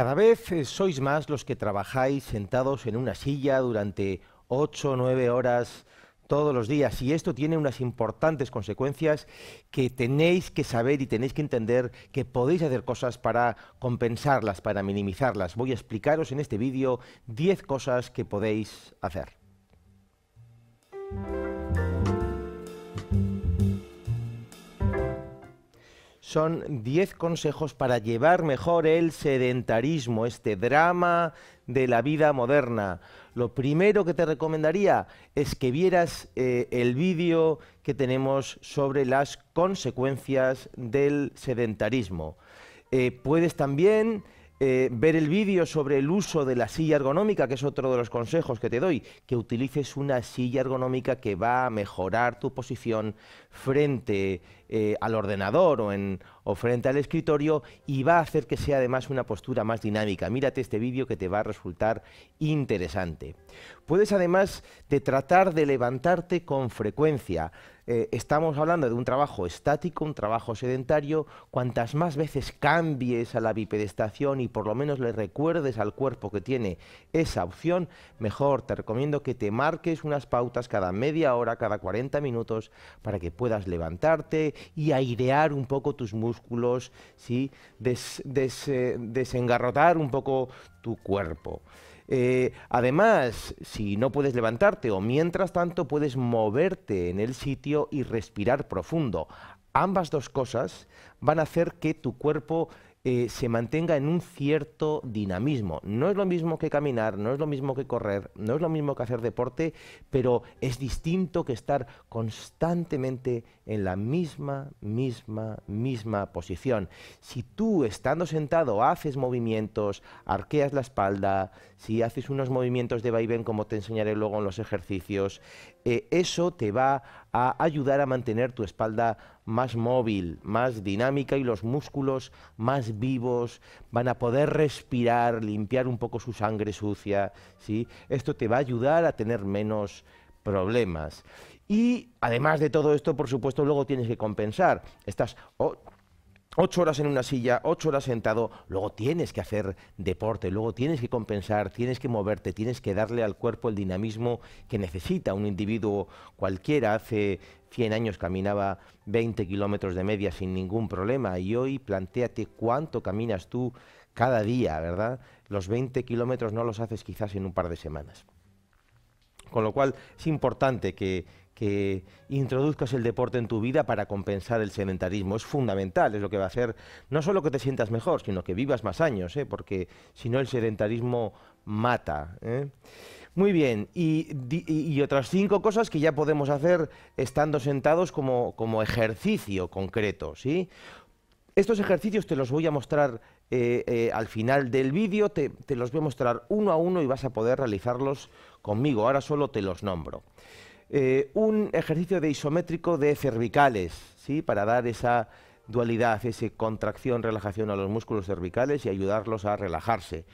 Cada vez eh, sois más los que trabajáis sentados en una silla durante 8 o 9 horas todos los días y esto tiene unas importantes consecuencias que tenéis que saber y tenéis que entender que podéis hacer cosas para compensarlas, para minimizarlas. Voy a explicaros en este vídeo 10 cosas que podéis hacer. son 10 consejos para llevar mejor el sedentarismo, este drama de la vida moderna. Lo primero que te recomendaría es que vieras eh, el vídeo que tenemos sobre las consecuencias del sedentarismo. Eh, puedes también eh, ver el vídeo sobre el uso de la silla ergonómica, que es otro de los consejos que te doy, que utilices una silla ergonómica que va a mejorar tu posición frente eh, al ordenador o, o frente al escritorio y va a hacer que sea además una postura más dinámica. Mírate este vídeo que te va a resultar interesante. Puedes además de tratar de levantarte con frecuencia. Eh, estamos hablando de un trabajo estático, un trabajo sedentario. Cuantas más veces cambies a la bipedestación y por lo menos le recuerdes al cuerpo que tiene esa opción, mejor. Te recomiendo que te marques unas pautas cada media hora, cada 40 minutos, para que puedas levantarte y airear un poco tus músculos, ¿sí? Eh, desengarrotar un poco tu cuerpo. Eh, además, si no puedes levantarte o mientras tanto puedes moverte en el sitio y respirar profundo. Ambas dos cosas van a hacer que tu cuerpo eh, se mantenga en un cierto dinamismo. No es lo mismo que caminar, no es lo mismo que correr, no es lo mismo que hacer deporte, pero es distinto que estar constantemente en la misma, misma, misma posición. Si tú estando sentado haces movimientos, arqueas la espalda, si haces unos movimientos de vaivén como te enseñaré luego en los ejercicios, eh, eso te va a ayudar a mantener tu espalda más móvil, más dinámica y los músculos más vivos van a poder respirar, limpiar un poco su sangre sucia, ¿sí? Esto te va a ayudar a tener menos problemas. Y además de todo esto, por supuesto, luego tienes que compensar. Estás ocho horas en una silla, ocho horas sentado, luego tienes que hacer deporte, luego tienes que compensar, tienes que moverte, tienes que darle al cuerpo el dinamismo que necesita un individuo cualquiera. Hace 100 años caminaba 20 kilómetros de media sin ningún problema y hoy planteate cuánto caminas tú cada día, ¿verdad? Los 20 kilómetros no los haces quizás en un par de semanas. Con lo cual es importante que, introduzcas el deporte en tu vida para compensar el sedentarismo. Es fundamental, es lo que va a hacer no solo que te sientas mejor, sino que vivas más años, ¿eh? porque si no el sedentarismo mata. ¿eh? Muy bien, y, otras cinco cosas que ya podemos hacer estando sentados como, ejercicio concreto, ¿sí? Estos ejercicios te los voy a mostrar eh, eh, al final del vídeo, te, los voy a mostrar uno a uno y vas a poder realizarlos conmigo, ahora solo te los nombro. Eh, un ejercicio de isométrico de cervicales, ¿sí? para dar esa dualidad, esa contracción, relajación a los músculos cervicales y ayudarlos a relajarse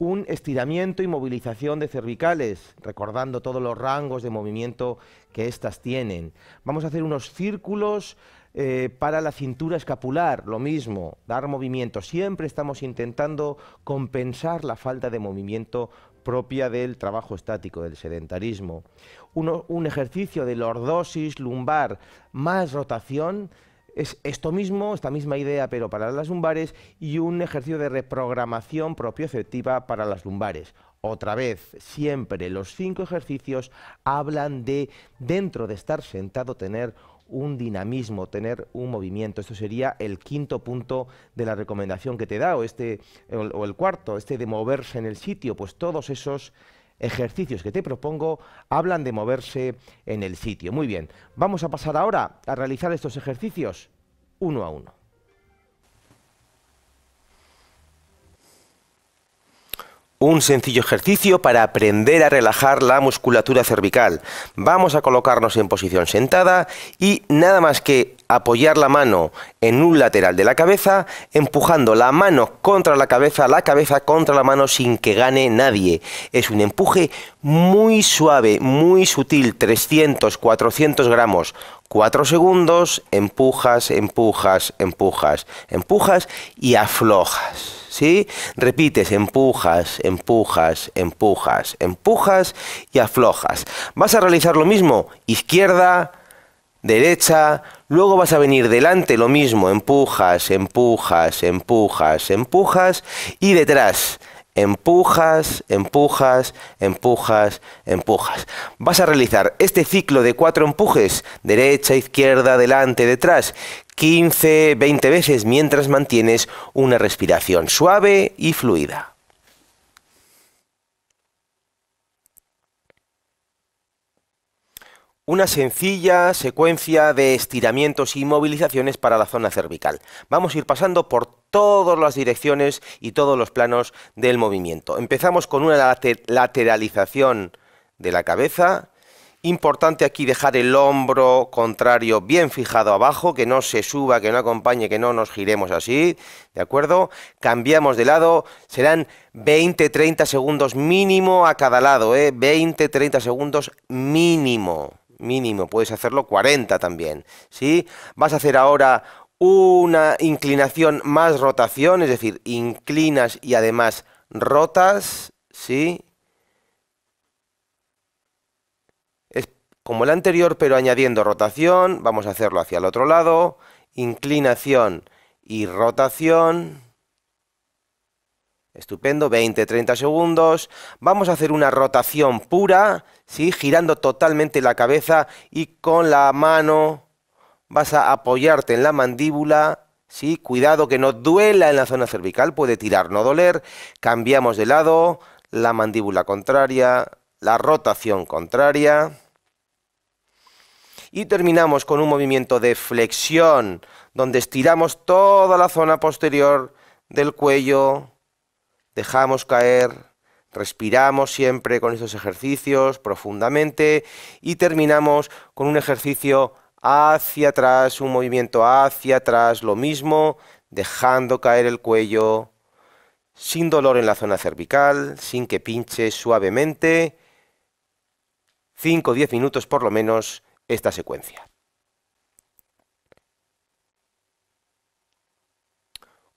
un estiramiento y movilización de cervicales, recordando todos los rangos de movimiento que éstas tienen. Vamos a hacer unos círculos eh, para la cintura escapular, lo mismo, dar movimiento. Siempre estamos intentando compensar la falta de movimiento propia del trabajo estático, del sedentarismo. un ejercicio de lordosis lumbar más rotación es esto mismo, esta misma idea, pero para las lumbares, y un ejercicio de reprogramación propioceptiva para las lumbares. Otra vez, siempre los cinco ejercicios hablan de, dentro de estar sentado, tener un dinamismo, tener un movimiento. Esto sería el quinto punto de la recomendación que te da, este, o, este, o el cuarto, este de moverse en el sitio, pues todos esos ejercicios que te propongo hablan de moverse en el sitio. Muy bien, vamos a pasar ahora a realizar estos ejercicios uno a uno. Un sencillo ejercicio para aprender a relajar la musculatura cervical. Vamos a colocarnos en posición sentada y nada más que apoyar la mano en un lateral de la cabeza, empujando la mano contra la cabeza, la cabeza contra la mano sin que gane nadie. Es un empuje muy suave, muy sutil, 300, 400 gramos. 4 segundos, empujas, empujas, empujas, empujas y aflojas. ¿Sí? Repites, empujas, empujas, empujas, empujas y aflojas. Vas a realizar lo mismo, izquierda, derecha, Luego vas a venir delante lo mismo, empujas, empujas, empujas, empujas y detrás empujas, empujas, empujas, empujas. Vas a realizar este ciclo de cuatro empujes, derecha, izquierda, delante, detrás, 15, 20 veces mientras mantienes una respiración suave y fluida. Una sencilla secuencia de estiramientos y movilizaciones para la zona cervical. Vamos a ir pasando por todas las direcciones y todos los planos del movimiento. Empezamos con una lateralización de la cabeza. Importante aquí dejar el hombro contrario bien fijado abajo, que no se suba, que no acompañe, que no nos giremos así, ¿de acuerdo? Cambiamos de lado, serán 20-30 segundos mínimo a cada lado, ¿eh? 20-30 segundos mínimo mínimo, puedes hacerlo 40 también, ¿sí? Vas a hacer ahora una inclinación más rotación, es decir, inclinas y además rotas, ¿sí? Es como el anterior, pero añadiendo rotación, vamos a hacerlo hacia el otro lado, inclinación y rotación, Estupendo, 20, 30 segundos. Vamos a hacer una rotación pura, ¿sí? girando totalmente la cabeza y con la mano vas a apoyarte en la mandíbula. ¿sí? Cuidado que no duela en la zona cervical, puede tirar, no doler. Cambiamos de lado, la mandíbula contraria, la rotación contraria. Y terminamos con un movimiento de flexión, donde estiramos toda la zona posterior del cuello dejamos caer, respiramos siempre con estos ejercicios profundamente y terminamos con un ejercicio hacia atrás, un movimiento hacia atrás, lo mismo, dejando caer el cuello, sin dolor en la zona cervical, sin que pinche suavemente, 5 o 10 minutos por lo menos esta secuencia.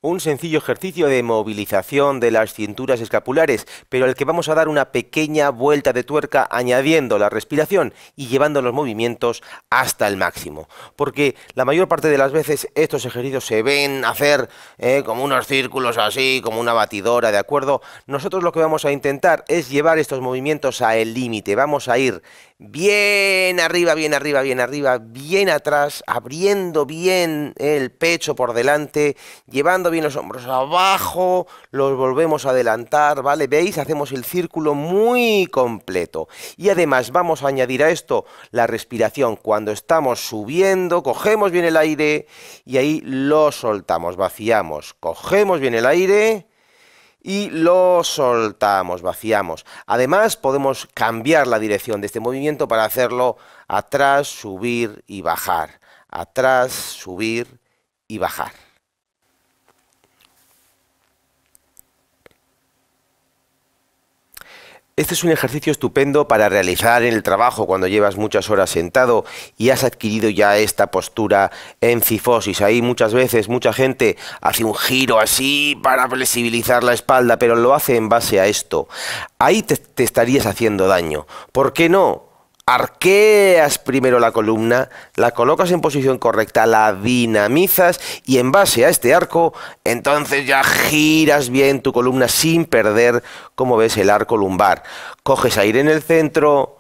Un sencillo ejercicio de movilización de las cinturas escapulares, pero al que vamos a dar una pequeña vuelta de tuerca añadiendo la respiración y llevando los movimientos hasta el máximo. Porque la mayor parte de las veces estos ejercicios se ven hacer eh, como unos círculos así, como una batidora, ¿de acuerdo? Nosotros lo que vamos a intentar es llevar estos movimientos a el límite. Vamos a ir bien arriba, bien arriba, bien arriba, bien atrás, abriendo bien el pecho por delante, llevando bien los hombros abajo, los volvemos a adelantar, ¿vale? ¿Veis? Hacemos el círculo muy completo. Y además vamos a añadir a esto la respiración. Cuando estamos subiendo, cogemos bien el aire y ahí lo soltamos, vaciamos. Cogemos bien el aire y lo soltamos, vaciamos. Además, podemos cambiar la dirección de este movimiento para hacerlo atrás, subir y bajar. Atrás, subir y bajar. Este es un ejercicio estupendo para realizar en el trabajo cuando llevas muchas horas sentado y has adquirido ya esta postura en cifosis. Ahí muchas veces mucha gente hace un giro así para flexibilizar la espalda, pero lo hace en base a esto. Ahí te, estarías haciendo daño. ¿Por qué no? arqueas primero la columna, la colocas en posición correcta, la dinamizas y en base a este arco, entonces ya giras bien tu columna sin perder, como ves, el arco lumbar. Coges aire en el centro,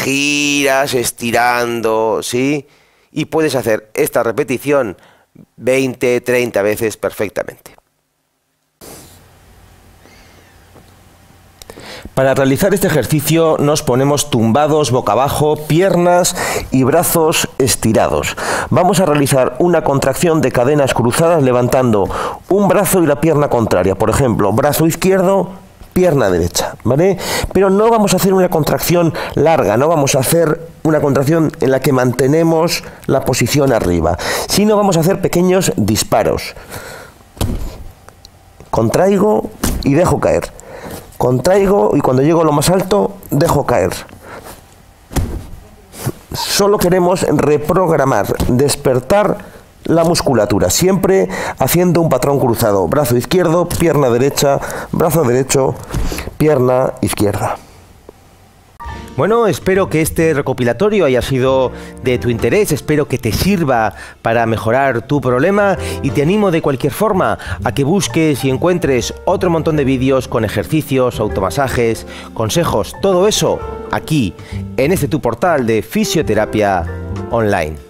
giras estirando, ¿sí? Y puedes hacer esta repetición 20, 30 veces perfectamente. Para realizar este ejercicio nos ponemos tumbados boca abajo, piernas y brazos estirados. Vamos a realizar una contracción de cadenas cruzadas levantando un brazo y la pierna contraria. Por ejemplo, brazo izquierdo, pierna derecha, ¿vale? Pero no vamos a hacer una contracción larga, no vamos a hacer una contracción en la que mantenemos la posición arriba, sino vamos a hacer pequeños disparos. Contraigo y dejo caer Contraigo y cuando llego a lo más alto, dejo caer. Solo queremos reprogramar, despertar la musculatura, siempre haciendo un patrón cruzado, brazo izquierdo, pierna derecha, brazo derecho, pierna izquierda. Bueno, espero que este recopilatorio haya sido de tu interés, espero que te sirva para mejorar tu problema y te animo de cualquier forma a que busques y encuentres otro montón de vídeos con ejercicios, automasajes, consejos, todo eso aquí, en este tu portal de fisioterapia online.